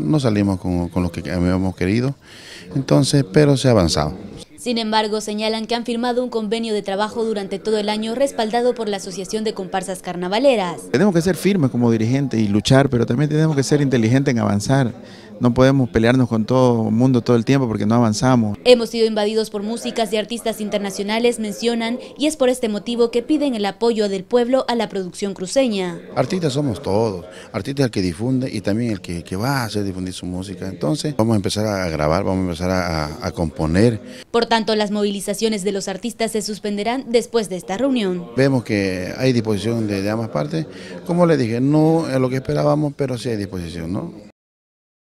No salimos con, con lo que habíamos querido, entonces, pero se ha avanzado. Sin embargo, señalan que han firmado un convenio de trabajo durante todo el año respaldado por la Asociación de Comparsas Carnavaleras. Tenemos que ser firmes como dirigentes y luchar, pero también tenemos que ser inteligentes en avanzar. No podemos pelearnos con todo el mundo todo el tiempo porque no avanzamos. Hemos sido invadidos por músicas y artistas internacionales, mencionan, y es por este motivo que piden el apoyo del pueblo a la producción cruceña. Artistas somos todos, artistas el que difunde y también el que, va a hacer difundir su música. Entonces vamos a empezar a grabar, vamos a empezar a, componer. Por tanto, las movilizaciones de los artistas se suspenderán después de esta reunión. Vemos que hay disposición de, de ambas partes. Como les dije, no es lo que esperábamos, pero sí hay disposición, ¿no?